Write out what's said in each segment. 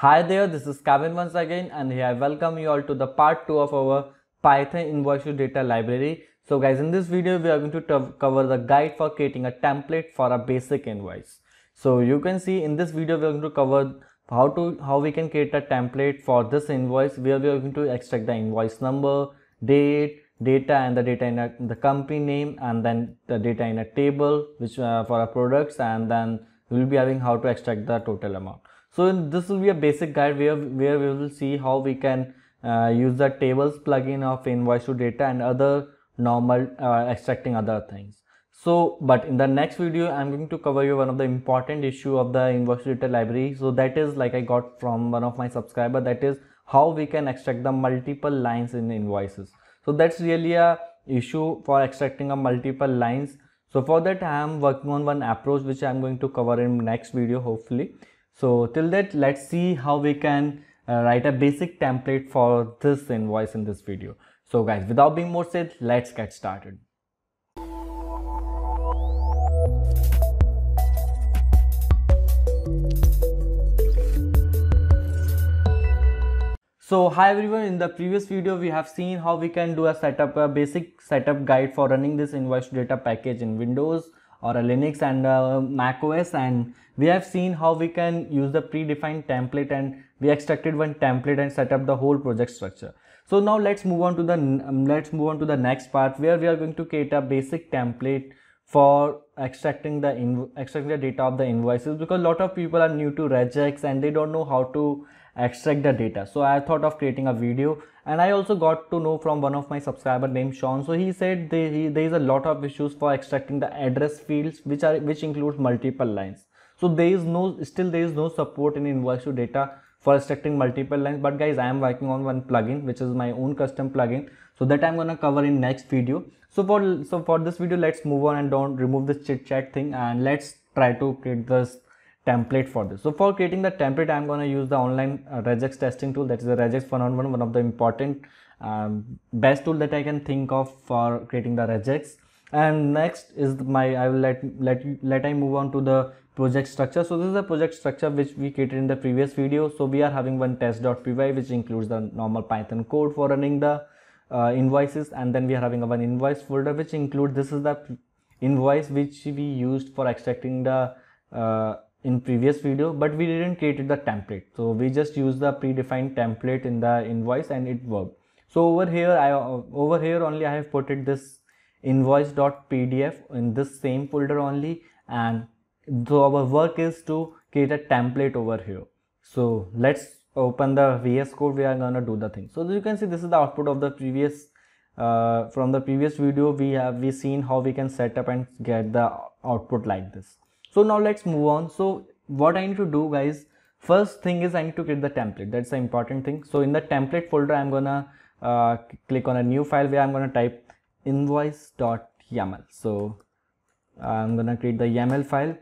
Hi there, this is Kevin once again and here I welcome you all to the part 2 of our Python invoice data library. So guys, in this video, we are going to cover the guide for creating a template for a basic invoice. So you can see in this video, we are going to cover how to how we can create a template for this invoice where we are going to extract the invoice number, date, data and the data in a, the company name and then the data in a table which uh, for our products and then we will be having how to extract the total amount. So this will be a basic guide where, where we will see how we can uh, use the tables plugin of invoice to data and other normal uh, extracting other things. So, but in the next video, I'm going to cover you one of the important issue of the invoice to data library. So that is like I got from one of my subscriber that is how we can extract the multiple lines in invoices. So that's really a issue for extracting a multiple lines. So for that, I am working on one approach which I am going to cover in next video, hopefully. So till that, let's see how we can uh, write a basic template for this invoice in this video. So guys, without being more said, let's get started. So hi everyone, in the previous video we have seen how we can do a setup, a basic setup guide for running this invoice data package in Windows or a Linux and a Mac OS and we have seen how we can use the predefined template and we extracted one template and set up the whole project structure. So now let's move on to the um, let's move on to the next part where we are going to create a basic template for extracting the extracting the data of the invoices because a lot of people are new to regex and they don't know how to extract the data so i thought of creating a video and i also got to know from one of my subscriber named sean so he said they, he, there is a lot of issues for extracting the address fields which are which includes multiple lines so there is no still there is no support in invoice to data for extracting multiple lines but guys i am working on one plugin which is my own custom plugin so that i'm gonna cover in next video so for so for this video let's move on and don't remove this chit chat thing and let's try to create this template for this. So for creating the template, I'm going to use the online uh, regex testing tool. That is the regex 101, one of the important um, best tool that I can think of for creating the regex. And next is my, I will let, let, let I move on to the project structure. So this is the project structure which we created in the previous video. So we are having one test.py which includes the normal Python code for running the uh, invoices. And then we are having one invoice folder which includes, this is the invoice which we used for extracting the uh, in previous video but we didn't create the template so we just used the predefined template in the invoice and it worked so over here i over here only i have put it this invoice.pdf in this same folder only and so our work is to create a template over here so let's open the vs code we are gonna do the thing so you can see this is the output of the previous uh, from the previous video we have we seen how we can set up and get the output like this so now let's move on so what i need to do guys first thing is i need to create the template that's the important thing so in the template folder i'm gonna uh, click on a new file where i'm gonna type invoice.yaml so i'm gonna create the yaml file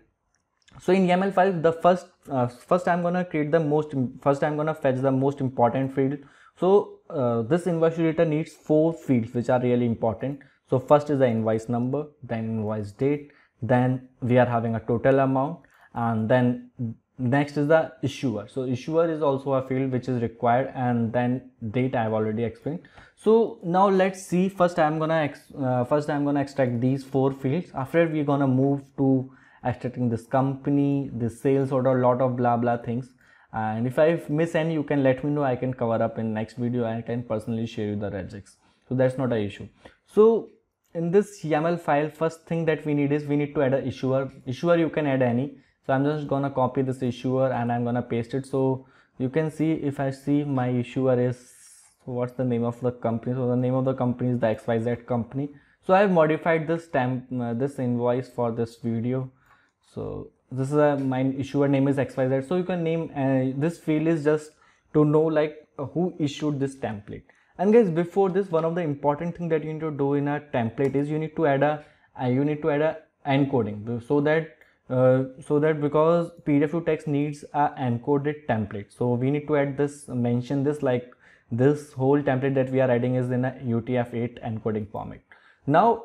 so in yaml file the first uh, first i'm gonna create the most first i'm gonna fetch the most important field so uh, this invoice data needs four fields which are really important so first is the invoice number then invoice date then we are having a total amount and then next is the issuer so issuer is also a field which is required and then date i've already explained so now let's see first i'm gonna uh, first i'm gonna extract these four fields after we're gonna move to extracting this company this sales order lot of blah blah things and if i miss any you can let me know i can cover up in next video i can personally share you the regex so that's not a issue so in this YAML file, first thing that we need is we need to add an issuer. Issuer you can add any. So I'm just gonna copy this issuer and I'm gonna paste it. So you can see if I see my issuer is what's the name of the company. So the name of the company is the XYZ company. So I have modified this stamp, uh, this invoice for this video. So this is a, my issuer name is XYZ. So you can name uh, this field is just to know like who issued this template and guys before this one of the important thing that you need to do in a template is you need to add a uh, you need to add a encoding so that uh, so that because pdf to text needs a encoded template so we need to add this mention this like this whole template that we are adding is in a utf-8 encoding format now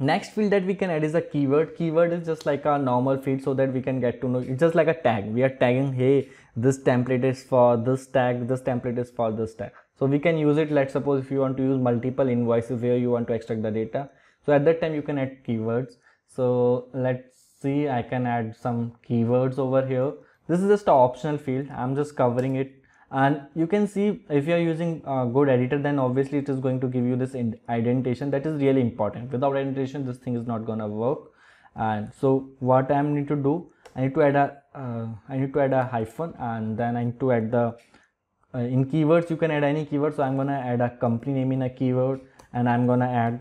next field that we can add is a keyword keyword is just like a normal field so that we can get to know it's just like a tag we are tagging hey this template is for this tag this template is for this tag so we can use it let's suppose if you want to use multiple invoices where you want to extract the data so at that time you can add keywords so let's see i can add some keywords over here this is just an optional field i'm just covering it and you can see if you are using a good editor then obviously it is going to give you this indentation that is really important without indentation this thing is not gonna work and so what i need to do i need to add a uh, I need to add a hyphen and then i need to add the uh, in keywords you can add any keyword so i'm gonna add a company name in a keyword and i'm gonna add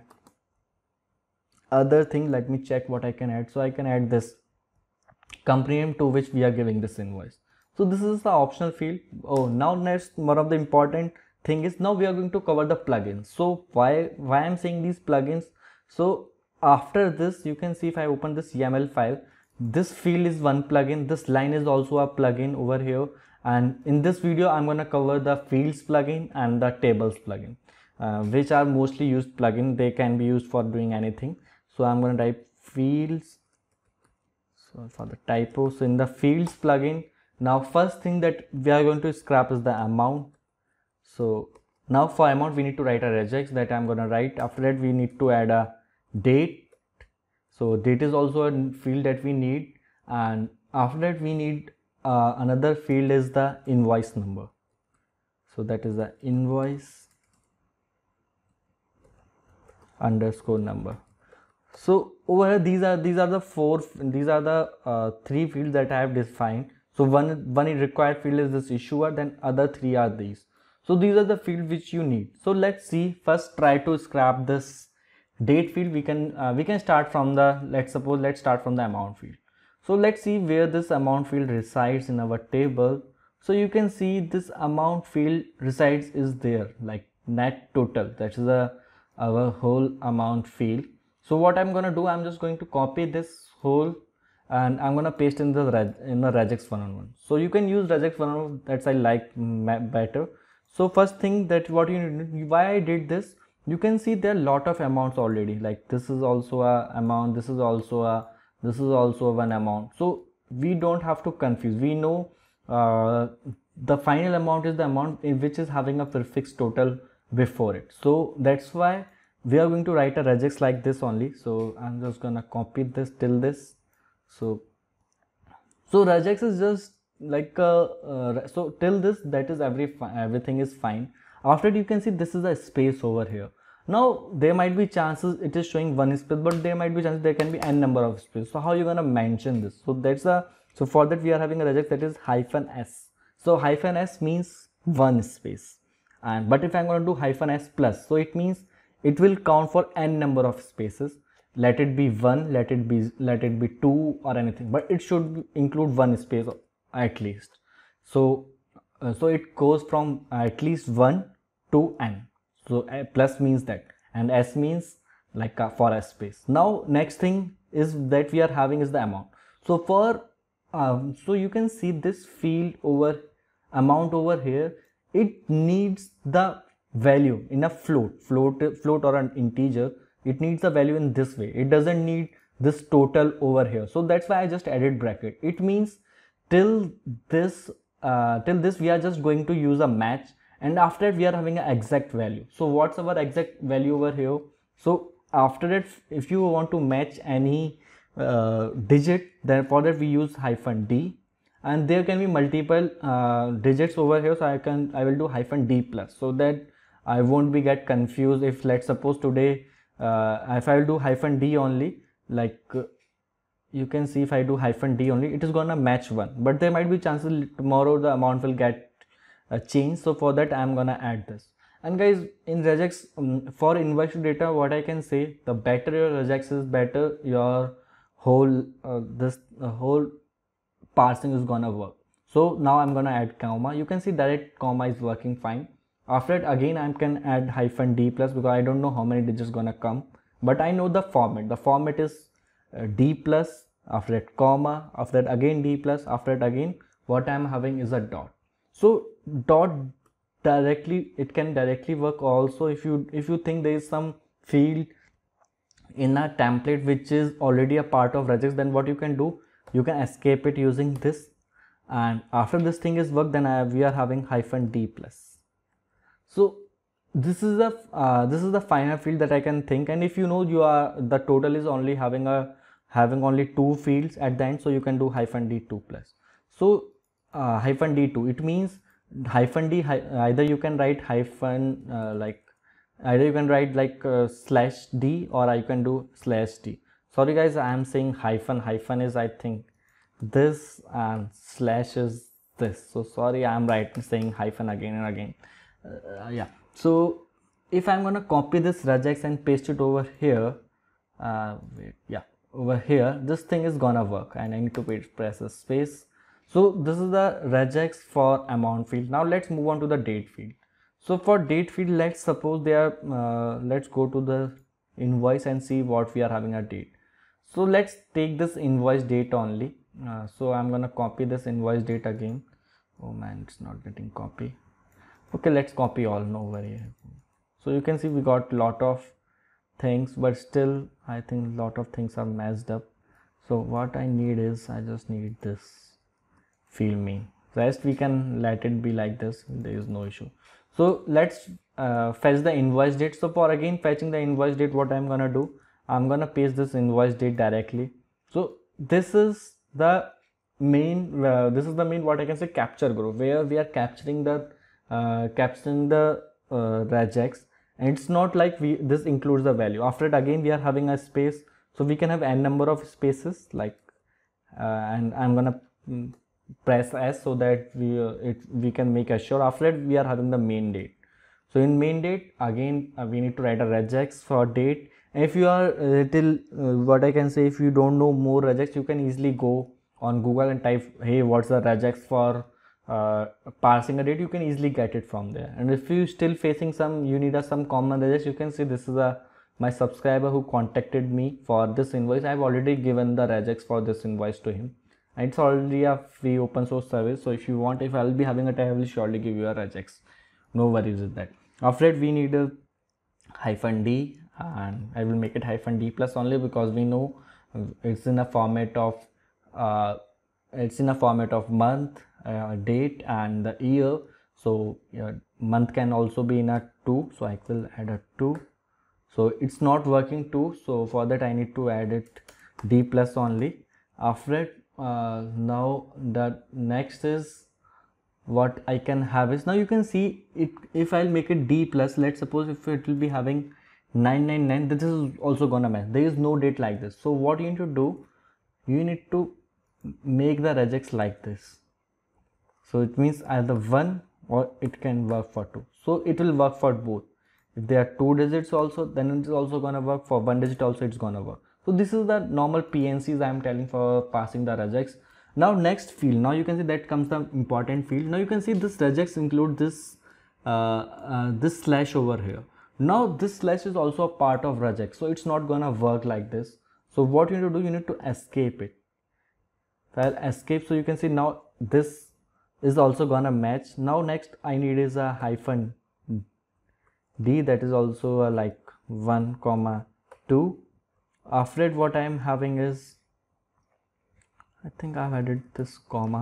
other thing let me check what i can add so i can add this company name to which we are giving this invoice so this is the optional field oh now next one of the important thing is now we are going to cover the plugins so why why i'm saying these plugins so after this you can see if i open this yaml file this field is one plugin this line is also a plugin over here and in this video i'm going to cover the fields plugin and the tables plugin uh, which are mostly used plugin they can be used for doing anything so i'm going to type fields so for the typo so in the fields plugin now first thing that we are going to scrap is the amount so now for amount we need to write a regex that i'm going to write after that we need to add a date so date is also a field that we need and after that we need uh, another field is the invoice number so that is the invoice underscore number so over here these are these are the four these are the uh, three fields that i have defined so one, one required field is this issuer, then other three are these. So these are the fields which you need. So let's see, first try to scrap this date field. We can, uh, we can start from the, let's suppose, let's start from the amount field. So let's see where this amount field resides in our table. So you can see this amount field resides is there like net total that is a uh, our whole amount field. So what I'm going to do I'm just going to copy this whole and I'm gonna paste in the in the regex 101 so you can use regex 101 that's I like better so first thing that what you need why I did this you can see there are lot of amounts already like this is also a amount this is also a this is also one amount so we don't have to confuse we know uh, the final amount is the amount which is having a prefix total before it so that's why we are going to write a regex like this only so i'm just gonna copy this till this so so regex is just like uh, so till this that is every everything is fine after you can see this is a space over here now there might be chances it is showing one space but there might be chances there can be n number of spaces so how you gonna mention this so that's a so for that we are having a regex that is hyphen s so hyphen s means one space and but if i'm going to do hyphen s plus so it means it will count for n number of spaces let it be 1 let it be let it be 2 or anything but it should include one space at least so uh, so it goes from at least 1 to n so uh, plus means that and s means like uh, for a space now next thing is that we are having is the amount so for um, so you can see this field over amount over here it needs the value in a float float float or an integer it needs a value in this way it doesn't need this total over here so that's why i just added bracket it means till this uh, till this we are just going to use a match and after it we are having an exact value so what's our exact value over here so after that if you want to match any uh, digit then for that we use hyphen d and there can be multiple uh, digits over here so i can i will do hyphen d plus so that i won't be get confused if let's suppose today uh, if I will do hyphen d only like uh, you can see if I do hyphen d only it is gonna match 1 but there might be chances tomorrow the amount will get uh, changed so for that I am gonna add this and guys in regex um, for inversion data what I can say the better your regex is better your whole uh, this uh, whole parsing is gonna work so now I'm gonna add comma you can see it comma is working fine after it again I can add hyphen D plus because I don't know how many digits gonna come but I know the format the format is uh, D plus after that comma after that again D plus after that again what I'm having is a dot so dot directly it can directly work also if you if you think there is some field in a template which is already a part of regex then what you can do you can escape it using this and after this thing is worked then I, we are having hyphen d plus so this is the uh, this is the final field that I can think and if you know you are the total is only having a having only two fields at the end so you can do hyphen d2 plus so uh, hyphen d2 it means hyphen d hy either you can write hyphen uh, like either you can write like uh, slash d or I can do slash d sorry guys I am saying hyphen hyphen is I think this and slash is this so sorry I am right saying hyphen again and again uh, yeah so if i'm going to copy this regex and paste it over here uh, wait, yeah over here this thing is gonna work and i need to press a space so this is the regex for amount field now let's move on to the date field so for date field let's suppose they are uh, let's go to the invoice and see what we are having a date so let's take this invoice date only uh, so i'm gonna copy this invoice date again oh man it's not getting copy okay let's copy all no worry so you can see we got lot of things but still I think lot of things are messed up so what I need is I just need this feel me rest we can let it be like this there is no issue so let's uh, fetch the invoice date so for again fetching the invoice date what I'm gonna do I'm gonna paste this invoice date directly so this is the main uh, this is the main what I can say capture group where we are capturing the uh, capturing the uh, regex and it's not like we this includes the value after it again we are having a space so we can have n number of spaces like uh, and i'm gonna mm, press s so that we uh, it we can make sure. after that we are having the main date so in main date again uh, we need to write a regex for date and if you are uh, little uh, what i can say if you don't know more regex you can easily go on google and type hey what's the regex for uh, passing a date you can easily get it from there and if you still facing some you need a some common address you can see this is a my subscriber who contacted me for this invoice i've already given the regex for this invoice to him and it's already a free open source service so if you want if i'll be having it i will surely give you a regex no worries with that after we need a hyphen d and i will make it hyphen d plus only because we know it's in a format of uh, it's in a format of month uh, date and the year so month can also be in a 2 so I will add a 2 so it's not working 2 so for that I need to add it d plus only after it uh, now the next is what I can have is now you can see it if I'll make it d plus let's suppose if it will be having 999 this is also gonna match there is no date like this so what you need to do you need to make the regex like this so it means either one or it can work for two so it will work for both if there are two digits also then it's also gonna work for one digit also it's gonna work so this is the normal pncs i am telling for passing the regex now next field now you can see that comes the important field now you can see this regex include this uh, uh, this slash over here now this slash is also a part of regex so it's not gonna work like this so what you need to do you need to escape it so i'll escape so you can see now this is also gonna match now next i need is a hyphen d that is also like 1 comma 2 after it what i am having is i think i've added this comma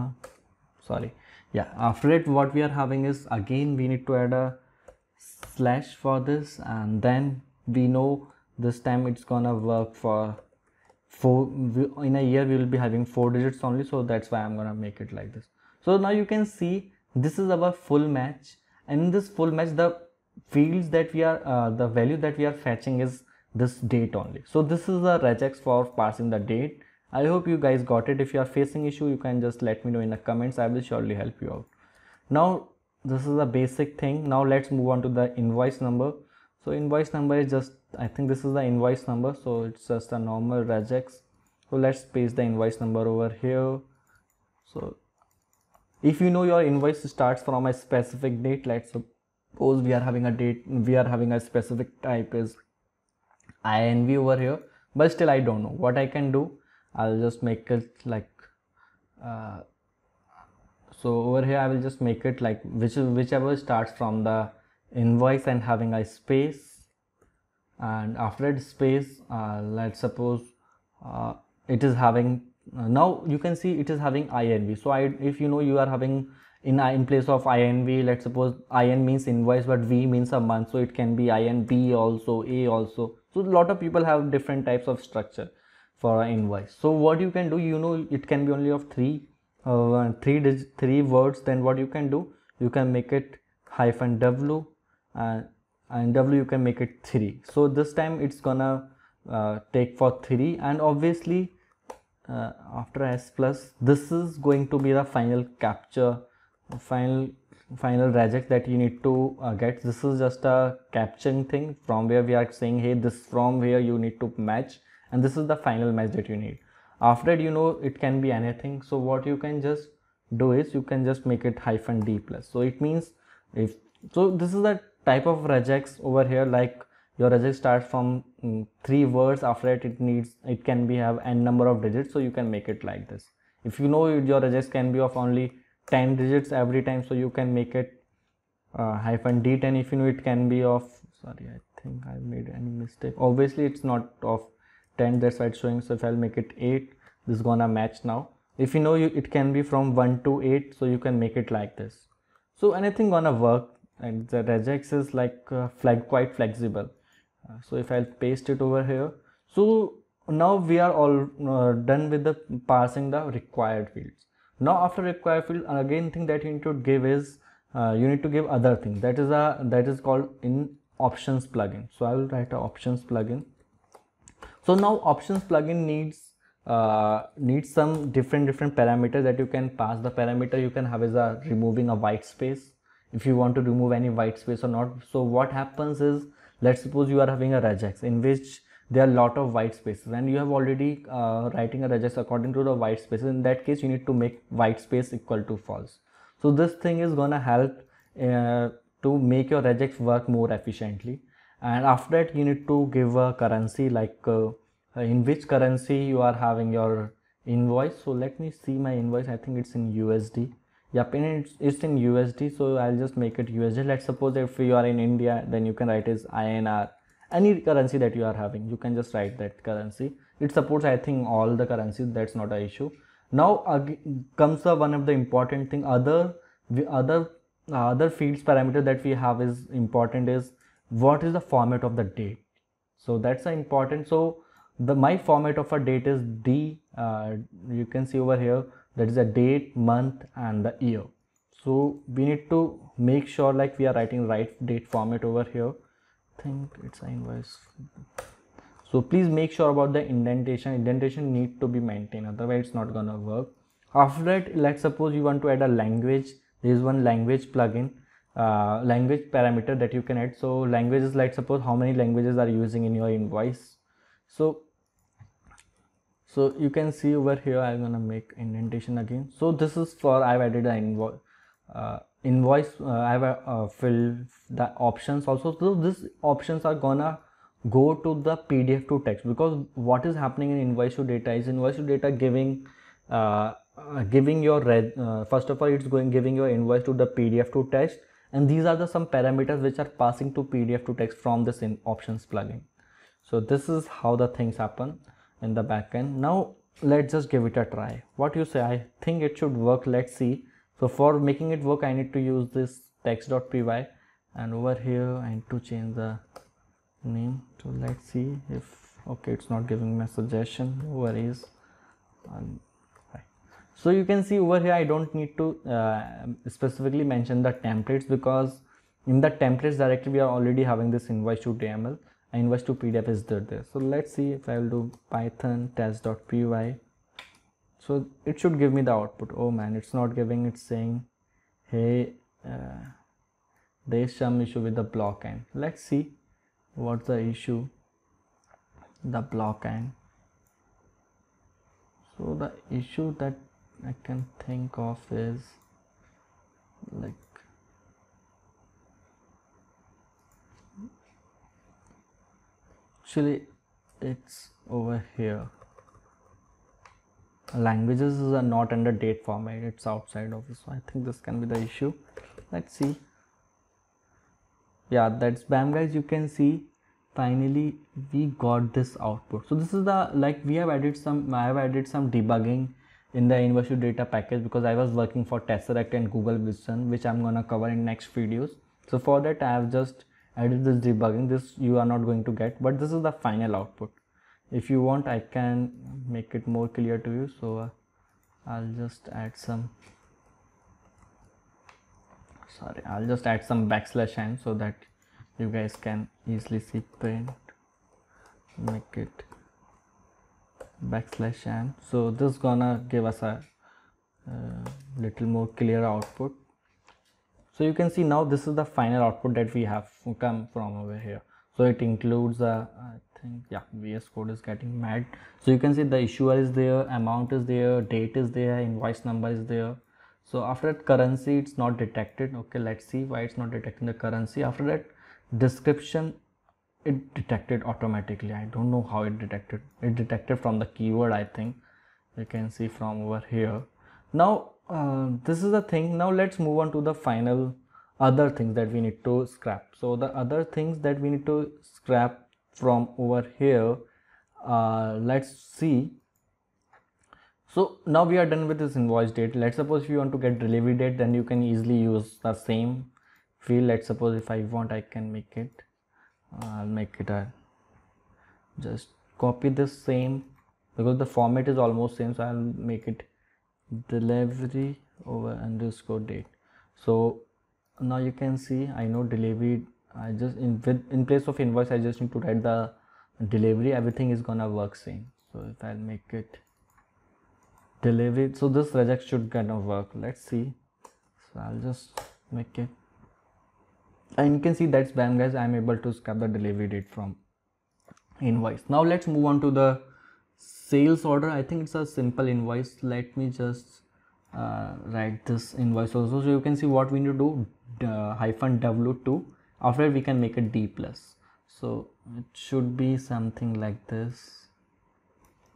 sorry yeah after it what we are having is again we need to add a slash for this and then we know this time it's gonna work for four in a year we will be having four digits only so that's why i'm gonna make it like this so now you can see this is our full match and in this full match the fields that we are uh, the value that we are fetching is this date only. So this is the regex for passing the date. I hope you guys got it. If you are facing issue you can just let me know in the comments. I will surely help you out. Now this is a basic thing. Now let's move on to the invoice number. So invoice number is just I think this is the invoice number so it's just a normal regex. So let's paste the invoice number over here. So if you know your invoice starts from a specific date let's suppose we are having a date we are having a specific type is inv over here but still i don't know what i can do i'll just make it like uh, so over here i will just make it like which whichever starts from the invoice and having a space and after that space uh, let's suppose uh, it is having uh, now you can see it is having INV. So I, if you know you are having in uh, in place of INV, let's suppose IN means invoice, but V means a month, so it can be INB also, A also. So a lot of people have different types of structure for an invoice. So what you can do, you know, it can be only of three, uh, three three words. Then what you can do, you can make it hyphen W, uh, and W you can make it three. So this time it's gonna uh, take for three, and obviously uh, after s plus this is going to be the final capture final final regex that you need to uh, get this is just a capturing thing from where we are saying hey this from where you need to match and this is the final match that you need after it you know it can be anything so what you can just do is you can just make it hyphen d plus so it means if so this is the type of regex over here like your regex starts from mm, three words after it it needs it can be have n number of digits so you can make it like this if you know your regex can be of only 10 digits every time so you can make it uh, hyphen d10 if you know it can be of sorry i think i made any mistake obviously it's not of 10 that's why it's showing so if i'll make it 8 this is gonna match now if you know you, it can be from 1 to 8 so you can make it like this so anything gonna work and the regex is like uh, flag quite flexible uh, so if I'll paste it over here so now we are all uh, done with the parsing the required fields now after required field again thing that you need to give is uh, you need to give other thing that is a that is called in options plugin so I will write a options plugin so now options plugin needs uh, needs some different different parameters that you can pass the parameter you can have is a uh, removing a white space if you want to remove any white space or not so what happens is let's suppose you are having a regex in which there are a lot of white spaces and you have already uh, writing a regex according to the white spaces in that case you need to make white space equal to false so this thing is gonna help uh, to make your regex work more efficiently and after that you need to give a currency like uh, in which currency you are having your invoice so let me see my invoice i think it's in usd yep and it's, it's in usd so i'll just make it usd let's suppose if you are in india then you can write is inr any currency that you are having you can just write that currency it supports i think all the currencies that's not a issue now comes uh, one of the important thing other other uh, other fields parameter that we have is important is what is the format of the date so that's important so the my format of a date is d uh, you can see over here that is the date month and the year so we need to make sure like we are writing right date format over here I think it's invoice so please make sure about the indentation indentation need to be maintained otherwise it's not gonna work after that like suppose you want to add a language there is one language plugin uh, language parameter that you can add so languages like suppose how many languages are using in your invoice so so you can see over here i'm gonna make indentation again so this is for i've added an invoice uh, invoice uh, i've uh, filled the options also so these options are gonna go to the pdf to text because what is happening in invoice to data is invoice to data giving uh, giving your red uh, first of all it's going giving your invoice to the pdf to text and these are the some parameters which are passing to pdf to text from this in options plugin so this is how the things happen in the backend now let's just give it a try what you say i think it should work let's see so for making it work i need to use this text.py and over here i need to change the name so let's see if okay it's not giving me a suggestion no worries um, so you can see over here i don't need to uh, specifically mention the templates because in the templates directory we are already having this invoice to dml inverse to pdf is there so let's see if i will do python test.py so it should give me the output oh man it's not giving it's saying hey uh, there's some issue with the block end let's see what's the issue the block end so the issue that i can think of is like actually it's over here languages are not under date format it's outside of this so i think this can be the issue let's see yeah that's bam guys you can see finally we got this output so this is the like we have added some i have added some debugging in the university data package because i was working for tesseract and google vision which i'm gonna cover in next videos so for that i have just I did this debugging this you are not going to get but this is the final output if you want I can make it more clear to you so uh, I'll just add some sorry I'll just add some backslash n so that you guys can easily see print make it backslash n so this gonna give us a uh, little more clear output so you can see now this is the final output that we have come from over here so it includes a, I uh, i think yeah vs code is getting mad so you can see the issuer is there amount is there date is there invoice number is there so after that currency it's not detected okay let's see why it's not detecting the currency after that description it detected automatically i don't know how it detected it detected from the keyword i think you can see from over here now uh, this is the thing now let's move on to the final other things that we need to scrap so the other things that we need to scrap from over here uh, let's see so now we are done with this invoice date let's suppose if you want to get delivery date then you can easily use the same field let's suppose if i want i can make it i'll make it a just copy the same because the format is almost same so i'll make it delivery over underscore date so now you can see I know delivery I just in with in place of invoice I just need to write the delivery everything is gonna work same so if I make it delivery so this reject should kind of work let's see so I'll just make it and you can see that's bam guys I'm able to scrap the delivery date from invoice now let's move on to the sales order I think it's a simple invoice let me just uh, write this invoice also so you can see what we need to do uh, hyphen w2 after we can make a d plus so it should be something like this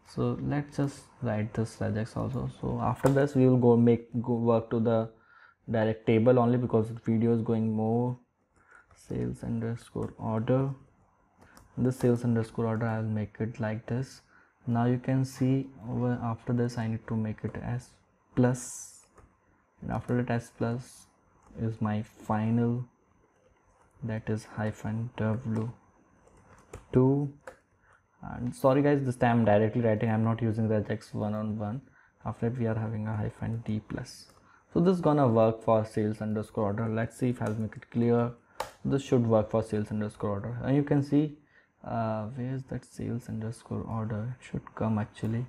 so let's just write this regex also so after this we will go make go work to the direct table only because the video is going more sales underscore order this sales underscore order i'll make it like this now you can see over after this I need to make it as plus and after that as plus is my final that is hyphen w2 and sorry guys this time I'm directly writing I'm not using the regex one on one after that we are having a hyphen d plus so this is gonna work for sales underscore order let's see if I'll make it clear this should work for sales underscore order and you can see uh, where is that sales underscore order should come actually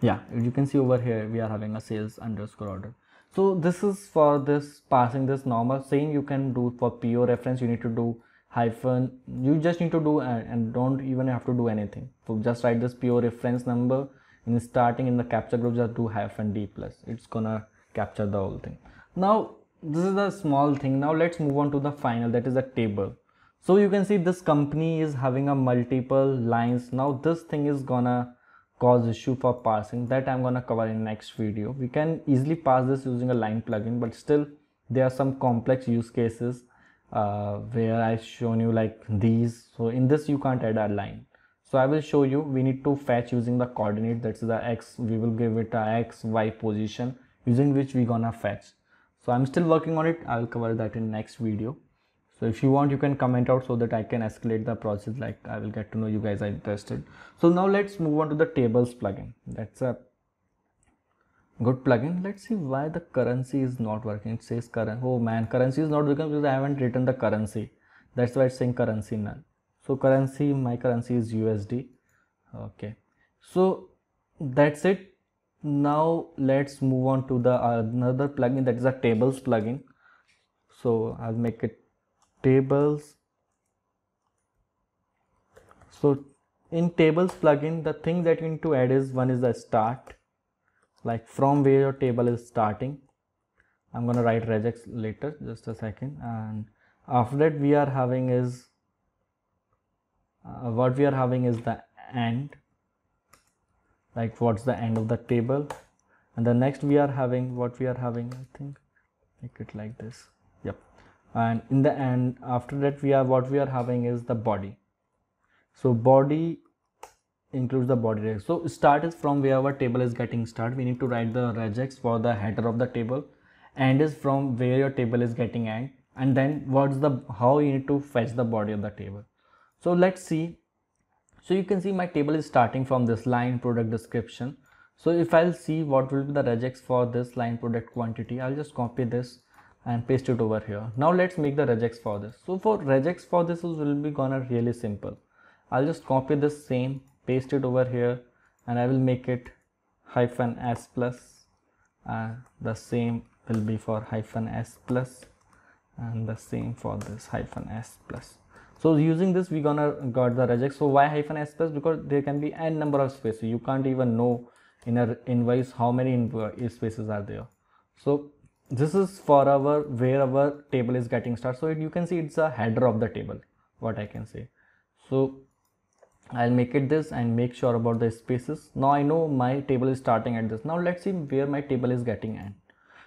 yeah you can see over here we are having a sales underscore order so this is for this passing this normal same you can do for PO reference you need to do hyphen you just need to do and, and don't even have to do anything so just write this PO reference number in starting in the capture group just do hyphen D plus it's gonna capture the whole thing now this is the small thing now let's move on to the final that is the table so you can see this company is having a multiple lines now this thing is gonna cause issue for parsing that i'm gonna cover in next video we can easily pass this using a line plugin but still there are some complex use cases uh, where i've shown you like these so in this you can't add a line so i will show you we need to fetch using the coordinate that's the x we will give it a x y position using which we gonna fetch so i'm still working on it i'll cover that in next video so if you want you can comment out so that i can escalate the process like i will get to know you guys are interested so now let's move on to the tables plugin that's a good plugin let's see why the currency is not working it says current oh man currency is not working because i haven't written the currency that's why it's saying currency none so currency my currency is usd okay so that's it now let's move on to the another plugin that is a tables plugin so i'll make it tables so in tables plugin the thing that you need to add is one is the start like from where your table is starting i'm gonna write regex later just a second and after that we are having is uh, what we are having is the end like what's the end of the table and the next we are having what we are having i think make it like this yep and in the end after that we are what we are having is the body so body includes the body regex so start is from wherever table is getting start we need to write the regex for the header of the table end is from where your table is getting end and then what's the how you need to fetch the body of the table so let's see so you can see my table is starting from this line product description so if I'll see what will be the regex for this line product quantity, I'll just copy this and paste it over here. Now let's make the regex for this. So for regex for this will be gonna really simple. I'll just copy the same, paste it over here and I will make it hyphen s plus uh, the same will be for hyphen s plus and the same for this hyphen s plus. So using this we gonna got the regex. So why hyphen s plus? Because there can be n number of spaces. You can't even know in a invoice how many spaces are there. So this is for our where our table is getting started. So it, you can see it's a header of the table, what I can say. So I'll make it this and make sure about the spaces. Now I know my table is starting at this. Now let's see where my table is getting end.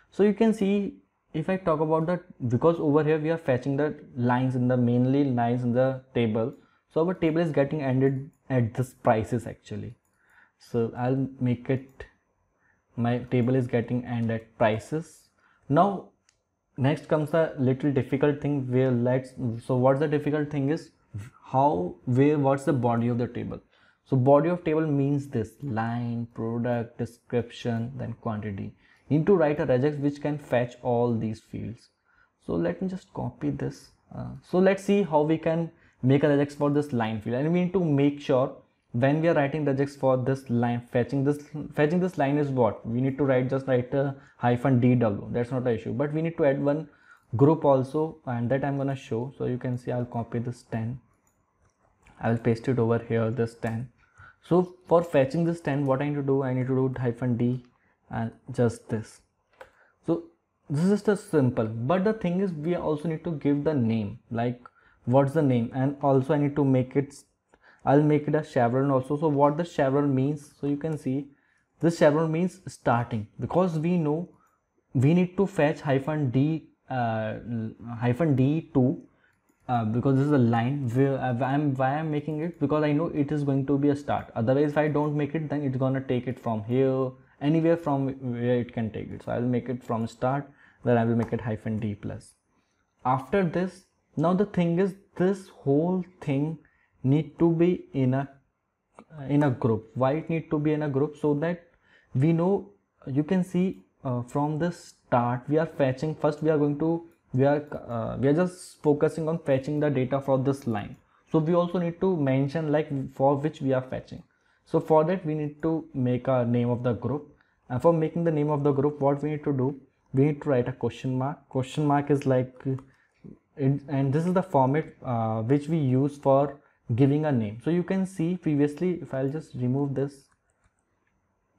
So you can see if I talk about the because over here we are fetching the lines in the mainly lines in the table. So our table is getting ended at this prices actually. So I'll make it my table is getting end at prices now next comes the little difficult thing where let's so what's the difficult thing is how where what's the body of the table so body of table means this line product description then quantity need to write a regex which can fetch all these fields so let me just copy this uh, so let's see how we can make a regex for this line field and we need to make sure when we are writing regex for this line fetching this fetching this line is what we need to write just write a hyphen dw that's not the issue but we need to add one group also and that i'm gonna show so you can see i'll copy this 10 i will paste it over here this 10 so for fetching this 10 what i need to do i need to do hyphen d and just this so this is just simple but the thing is we also need to give the name like what's the name and also i need to make it I'll make it a chevron also. So what the chevron means, so you can see this chevron means starting because we know we need to fetch hyphen d uh, hyphen d2 uh, because this is a line Why uh, I'm why I'm making it because I know it is going to be a start otherwise if I don't make it then it's gonna take it from here anywhere from where it can take it so I'll make it from start then I will make it hyphen d plus after this now the thing is this whole thing need to be in a in a group why it need to be in a group so that we know you can see uh, from the start we are fetching first we are going to we are uh, we are just focusing on fetching the data for this line so we also need to mention like for which we are fetching so for that we need to make a name of the group and for making the name of the group what we need to do we need to write a question mark question mark is like it, and this is the format uh, which we use for giving a name so you can see previously if i'll just remove this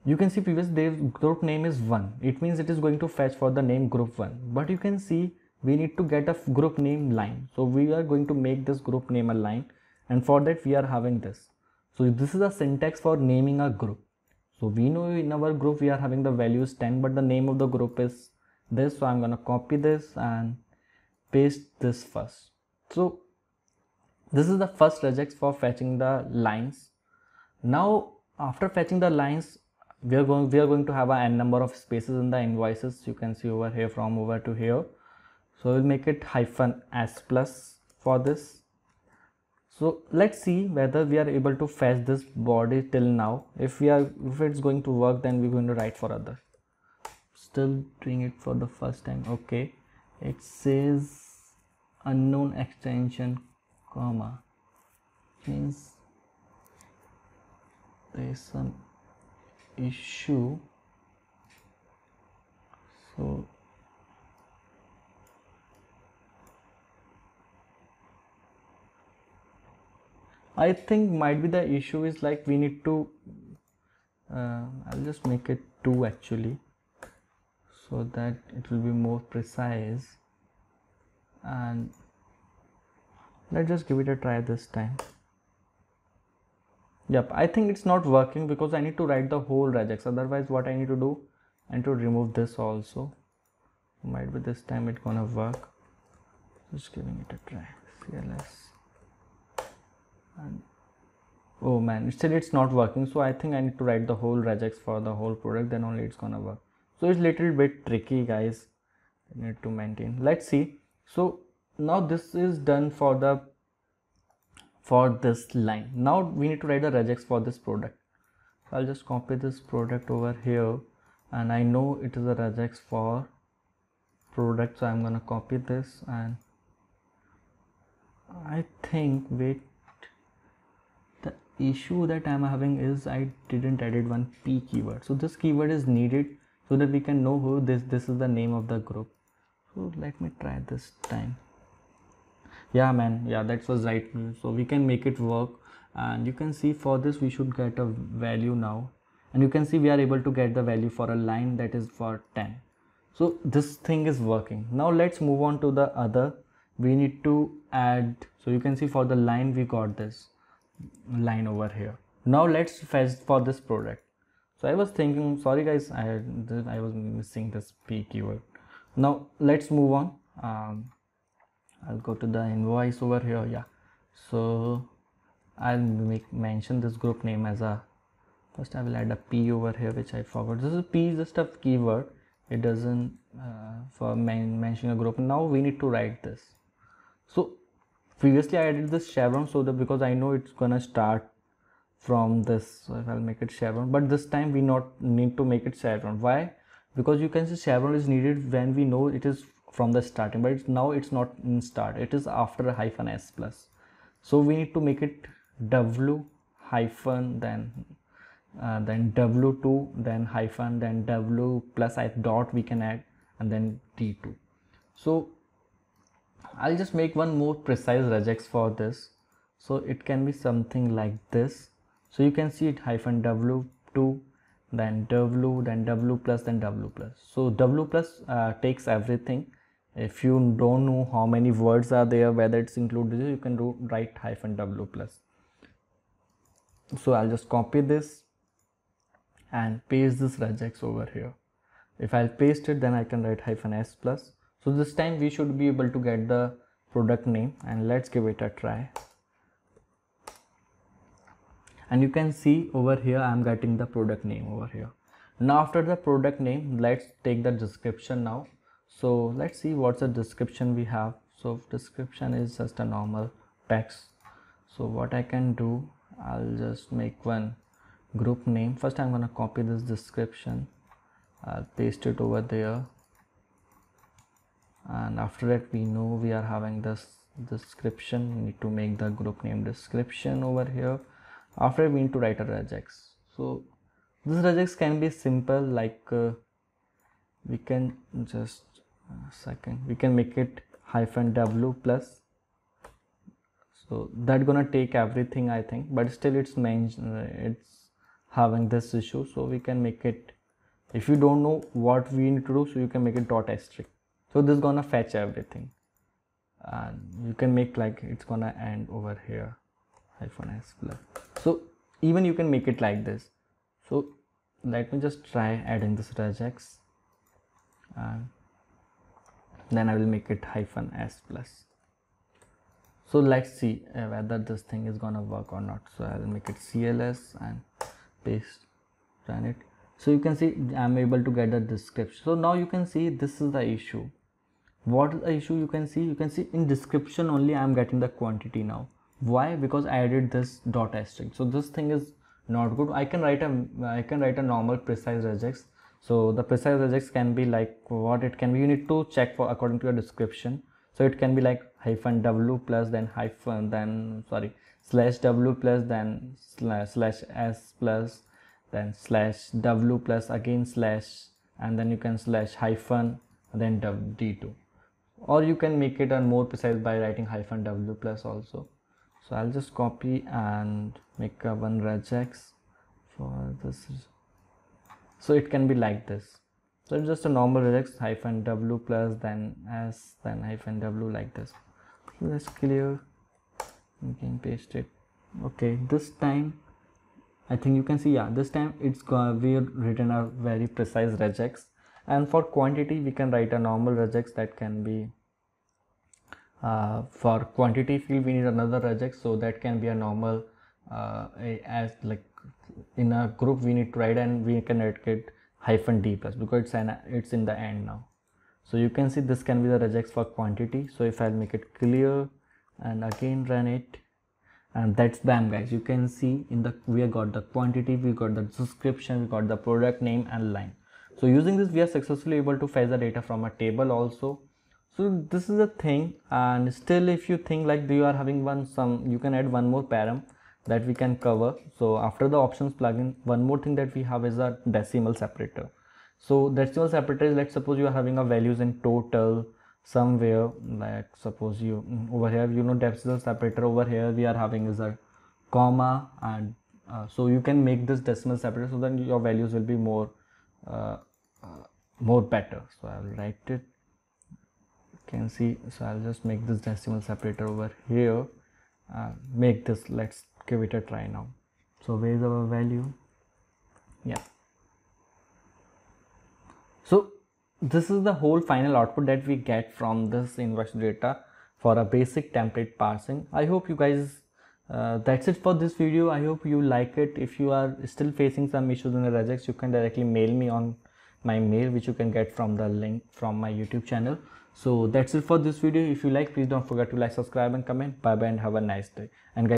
you can see previous their group name is 1 it means it is going to fetch for the name group 1 but you can see we need to get a group name line so we are going to make this group name a line and for that we are having this so this is a syntax for naming a group so we know in our group we are having the values 10 but the name of the group is this so i'm gonna copy this and paste this first so this is the first regex for fetching the lines now after fetching the lines we are going we are going to have a n number of spaces in the invoices you can see over here from over to here so we'll make it hyphen s plus for this so let's see whether we are able to fetch this body till now if we are if it's going to work then we're going to write for other still doing it for the first time okay it says unknown extension comma means there is some issue so I think might be the issue is like we need to uh, I'll just make it 2 actually so that it will be more precise and let's just give it a try this time yep i think it's not working because i need to write the whole regex otherwise what i need to do I need to remove this also might be this time it's gonna work just giving it a try cls and oh man still it's not working so i think i need to write the whole regex for the whole product then only it's gonna work so it's little bit tricky guys I need to maintain let's see so now this is done for the for this line now we need to write the regex for this product so i'll just copy this product over here and i know it is a regex for product so i'm gonna copy this and i think wait the issue that i'm having is i didn't edit one p keyword so this keyword is needed so that we can know who this this is the name of the group so let me try this time yeah man yeah that was right so we can make it work and you can see for this we should get a value now and you can see we are able to get the value for a line that is for 10 so this thing is working now let's move on to the other we need to add so you can see for the line we got this line over here now let's fetch for this product so i was thinking sorry guys i i was missing this p keyword now let's move on um, I'll go to the invoice over here yeah so I'll make mention this group name as a first I will add a P over here which I forgot this is P is just a keyword it doesn't uh, for mentioning a group now we need to write this so previously I added this chevron so that because I know it's gonna start from this so if I'll make it chevron but this time we not need to make it chevron why because you can see chevron is needed when we know it is from the starting but it's, now it's not in start it is after hyphen s plus so we need to make it w hyphen then uh, then w2 then hyphen then w plus i dot we can add and then d2 so i'll just make one more precise regex for this so it can be something like this so you can see it hyphen w2 then w then w plus then w plus so w plus uh, takes everything if you don't know how many words are there whether it's included you can do write hyphen w plus so i'll just copy this and paste this regex over here if i'll paste it then i can write hyphen s plus so this time we should be able to get the product name and let's give it a try and you can see over here i'm getting the product name over here now after the product name let's take the description now so let's see what's the description we have so description is just a normal text so what I can do I'll just make one group name first I'm gonna copy this description I'll paste it over there and after that we know we are having this description we need to make the group name description over here after we need to write a regex so this regex can be simple like uh, we can just second we can make it hyphen w plus so that gonna take everything i think but still it's main it's having this issue so we can make it if you don't know what we need to do so you can make it dot asterisk so this is gonna fetch everything and you can make like it's gonna end over here hyphen s plus so even you can make it like this so let me just try adding this regex and then I will make it hyphen s plus so let's see uh, whether this thing is gonna work or not so I'll make it CLS and paste run it so you can see I'm able to get the description so now you can see this is the issue what is the issue you can see you can see in description only I'm getting the quantity now why because I added this dot asterisk so this thing is not good I can write a I can write a normal precise regex so the precise regex can be like what it can be you need to check for according to your description so it can be like hyphen w plus then hyphen then sorry slash w plus then slash, slash s plus then slash w plus again slash and then you can slash hyphen then d2 or you can make it a more precise by writing hyphen w plus also so i'll just copy and make a one regex for this so it can be like this so it's just a normal regex hyphen w plus then s then hyphen w like this so let's clear you can paste it okay this time i think you can see yeah this time it's we we written a very precise regex and for quantity we can write a normal regex that can be uh, for quantity field we need another regex so that can be a normal uh, a, as like in a group we need to write and we can get hyphen d plus because it's an it's in the end now so you can see this can be the regex for quantity so if i'll make it clear and again run it and that's bam guys you can see in the we got the quantity we got the description we got the product name and line so using this we are successfully able to fetch the data from a table also so this is the thing and still if you think like you are having one some you can add one more param that we can cover so after the options plugin one more thing that we have is a decimal separator so decimal separator is let's suppose you are having a values in total somewhere like suppose you over here you know decimal separator over here we are having is a comma and uh, so you can make this decimal separator so then your values will be more uh, uh, more better so i will write it you can see so i'll just make this decimal separator over here make this let's give it a try now so where is our value yeah so this is the whole final output that we get from this inversion data for a basic template parsing i hope you guys uh, that's it for this video i hope you like it if you are still facing some issues in the regex you can directly mail me on my mail which you can get from the link from my youtube channel so that's it for this video if you like please don't forget to like subscribe and comment bye bye and have a nice day and guys